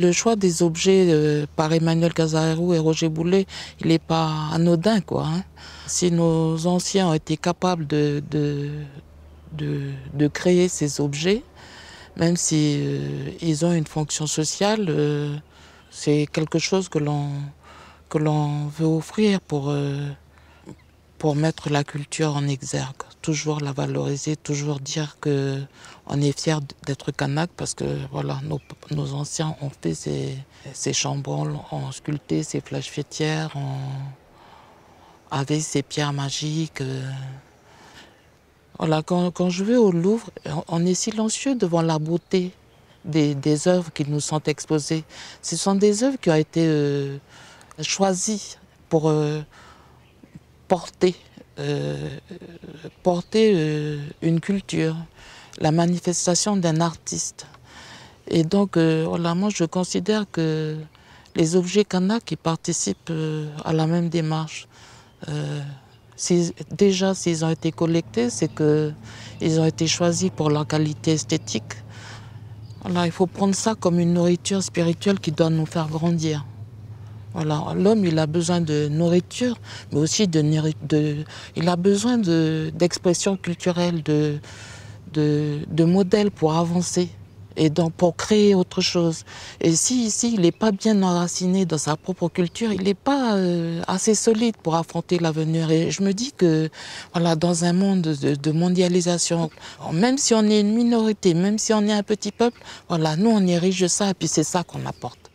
Le choix des objets euh, par Emmanuel Casarero et Roger Boulet, il n'est pas anodin. Quoi, hein. Si nos anciens ont été capables de, de, créer ces objets, même si euh, ils ont une fonction sociale, euh, c'est quelque chose que l'on veut offrir pour pour mettre la culture en exergue, toujours la valoriser, toujours dire que on est fier d'être Kanak parce que voilà, nos, anciens ont fait ces, ces ont sculpté ces flèches fêtières, ont, avaient ces pierres magiques. Euh. Voilà, quand, je vais au Louvre, on est silencieux devant la beauté des, des œuvres qui nous sont exposées. Ce sont des œuvres qui ont été euh, choisies pour euh, porter, euh, porter euh, une culture, la manifestation d'un artiste. Et donc, euh, voilà, moi, je considère que les objets qu'on a qui participent à la même démarche, si, déjà, s'ils ont été collectés, c'est qu'ils ont été choisis pour leur qualité esthétique. Voilà, il faut prendre ça comme une nourriture spirituelle qui doit nous faire grandir l'homme, il a besoin de nourriture, mais aussi de, il a besoin d'expression culturelle, de, de, modèles pour avancer et pour créer autre chose. Et si ici il n'est pas bien enraciné dans sa propre culture, il n'est pas euh, assez solide pour affronter l'avenir. Et je me dis que voilà, dans un monde de, mondialisation, même si on est une minorité, même si on est un petit peuple, voilà, nous on érige ça et puis c'est ça qu'on apporte.